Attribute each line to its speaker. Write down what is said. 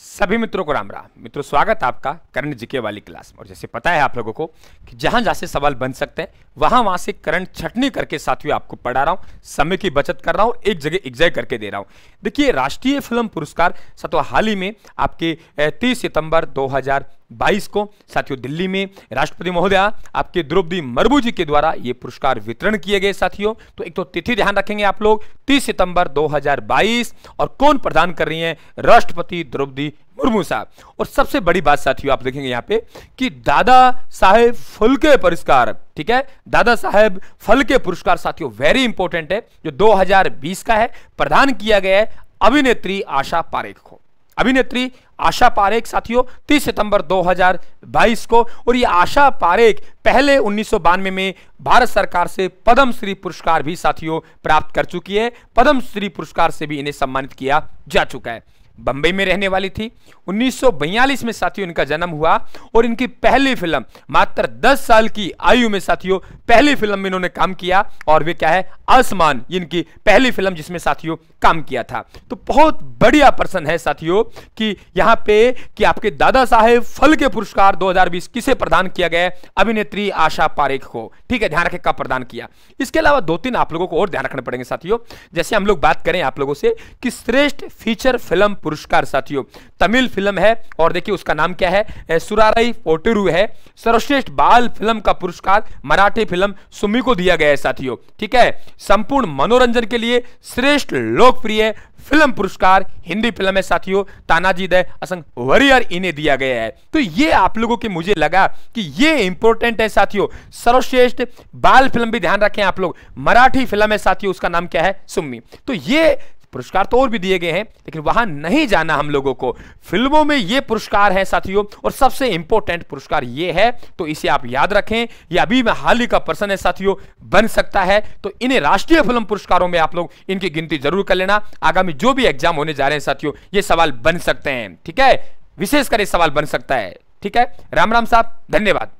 Speaker 1: सभी मित्रों को राम राम मित्रों स्वागत आपका करंट जीके वाली क्लास में और जैसे पता है आप लोगों को कि जहां जहां से सवाल बन सकते हैं वहां वहां से करंट छटनी करके साथियों आपको पढ़ा रहा हूं समय की बचत कर रहा हूं एक जगह एग्जय करके दे रहा हूं देखिए राष्ट्रीय फिल्म पुरस्कार सतो हाल ही में आपके तीस सितंबर दो हजार बाईस को साथियों दिल्ली में राष्ट्रपति महोदया आपके द्रौपदी मर्मू जी के द्वारा ये पुरस्कार वितरण किए गए साथियों तो एक तो तिथि ध्यान रखेंगे आप लोग 30 सितंबर 2022 और कौन प्रदान कर रही हैं राष्ट्रपति द्रौपदी मुर्मू साहब और सबसे बड़ी बात साथियों आप देखेंगे यहाँ पे कि दादा साहेब फुलके पुरस्कार ठीक है दादा साहेब फलके पुरस्कार साथियों वेरी इंपॉर्टेंट है जो दो का है प्रदान किया गया है अभिनेत्री आशा पारेख को अभिनेत्री आशा पारेख साथियों 30 सितंबर 2022 को और ये आशा पारेख पहले उन्नीस में भारत सरकार से पद्म श्री पुरस्कार भी साथियों प्राप्त कर चुकी है पद्म श्री पुरस्कार से भी इन्हें सम्मानित किया जा चुका है बंबई में रहने वाली थी 1942 में साथियों इनका जन्म हुआ और इनकी पहली फिल्म मात्र 10 साल की आयु में साथियों पहली फिल्म में इन्होंने काम किया और वे क्या है आसमान इनकी पहली फिल्म जिसमें साथियों काम किया था तो बहुत बढ़िया पर्सन है साथियों कि यहां पे कि आपके दादा साहेब फल के पुरस्कार 2020 किसे प्रदान किया गया अभिनेत्री आशा पारेख को ठीक है ध्यान रखें कब प्रदान किया इसके अलावा दो तीन आप लोगों को और ध्यान रखना पड़ेंगे साथियों जैसे हम लोग बात करें आप लोगों से कि श्रेष्ठ फीचर फिल्म पुरस्कार साथियों तमिल फिल्म है और देखिए उसका नाम क्या है सुरारई पोटेरू है सर्वश्रेष्ठ बाल फिल्म का पुरस्कार मराठी फिल्म सुमी को दिया गया है साथियों ठीक है संपूर्ण मनोरंजन के लिए श्रेष्ठ लोकप्रिय फिल्म पुरस्कार हिंदी फिल्म है साथियों तानाजी दय असंग वरियर इन्हें दिया गया है तो ये आप लोगों के मुझे लगा कि ये इंपॉर्टेंट है साथियों सर्वश्रेष्ठ बाल फिल्म भी ध्यान रखें आप लोग मराठी फिल्म है साथियों उसका नाम क्या है सुम्मी तो ये पुरस्कार तो और भी दिए गए हैं लेकिन वहां नहीं जाना हम लोगों को फिल्मों में ये पुरस्कार हैं साथियों और सबसे इंपॉर्टेंट पुरस्कार ये है तो इसे आप याद रखें यह अभी मैं हाल ही का पर्सन है साथियों बन सकता है तो इन्हें राष्ट्रीय फिल्म पुरस्कारों में आप लोग इनकी गिनती जरूर कर लेना आगामी जो भी एग्जाम होने जा रहे हैं साथियों ये सवाल बन सकते हैं ठीक है विशेषकर ये सवाल बन सकता है ठीक है राम राम साहब धन्यवाद